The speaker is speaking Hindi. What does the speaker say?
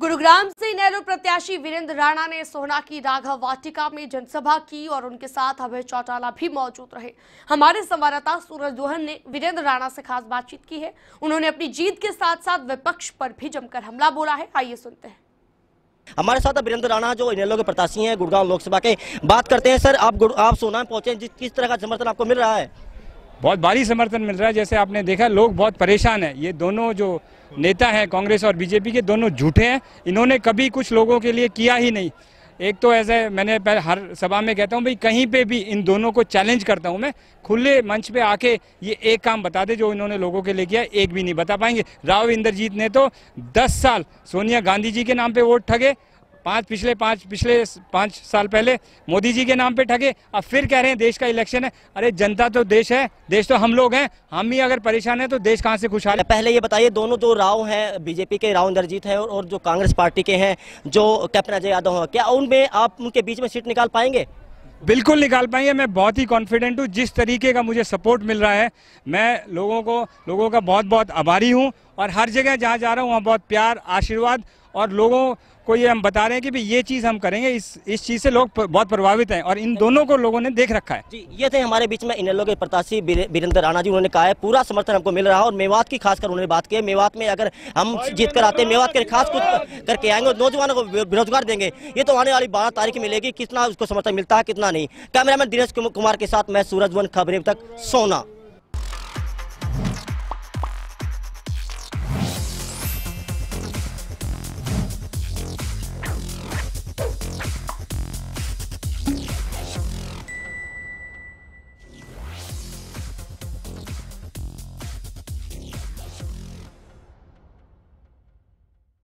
गुरुग्राम से नेहरो प्रत्याशी वीरेंद्र राणा ने सोहना की राघव वाटिका में जनसभा की और उनके साथ अभय चौटाला भी मौजूद रहे हमारे संवाददाता सूरज दोहन ने वीरेंद्र राणा से खास बातचीत की है उन्होंने अपनी जीत के साथ साथ विपक्ष पर भी जमकर हमला बोला है आइए सुनते हैं हमारे साथ अब वीरेंद्र राणा जो इनेलो के प्रत्याशी हैं गुड़गांव लोकसभा के बात करते हैं सर आप आप सोना पहुंचे जिस किस तरह का समर्थन आपको मिल रहा है बहुत भारी समर्थन मिल रहा है जैसे आपने देखा लोग बहुत परेशान हैं ये दोनों जो नेता हैं कांग्रेस और बीजेपी के दोनों झूठे हैं इन्होंने कभी कुछ लोगों के लिए किया ही नहीं एक तो ऐसे मैंने पहले हर सभा में कहता हूँ भाई कहीं पे भी इन दोनों को चैलेंज करता हूँ मैं खुले मंच पे आके ये एक काम बता दे जो इन्होंने लोगों के लिए किया एक भी नहीं बता पाएंगे राव इंद्रजीत ने तो 10 साल सोनिया गांधी जी के नाम पे वोट ठगे पाँच पिछले पांच पिछले पांच साल पहले मोदी जी के नाम पे ठगे अब फिर कह रहे हैं देश का इलेक्शन है अरे जनता तो देश है देश तो हम लोग हैं हम ही अगर परेशान है तो देश कहाँ से खुशहाल है पहले ये बताइए दोनों जो राव हैं बीजेपी के राव इंद्रजीत हैं और जो कांग्रेस पार्टी के हैं जो कैप्टन अजय यादव हैं क्या उनमें आप उनके बीच में सीट निकाल पाएंगे बिल्कुल निकाल पाएंगे मैं बहुत ही कॉन्फिडेंट हूँ जिस तरीके का मुझे सपोर्ट मिल रहा है मैं लोगों को लोगों का बहुत बहुत आभारी हूँ और हर जगह जहाँ जा रहा हूँ वहाँ बहुत प्यार आशीर्वाद और लोगों को ये हम बता रहे हैं कि भी ये चीज़ हम करेंगे इस इस चीज़ से लोग बहुत प्रभावित हैं और इन दोनों को लोगों ने देख रखा है जी ये थे हमारे बीच में इन के प्रत्याशी वीरेंद्र राणा जी उन्होंने कहा है पूरा समर्थन हमको मिल रहा है और मेवात की खासकर उन्होंने बात की है मेवात में अगर हम जीत कर आते हैं मेवात के खास कुछ करके आएंगे और नौजवानों को बेरोजगार देंगे ये तो आने वाली बारह तारीख मिलेगी कितना उसको समर्थन मिलता है कितना नहीं कैमरामैन दिनेश कुमार के साथ मैं सूरजवन खबरें तक सोना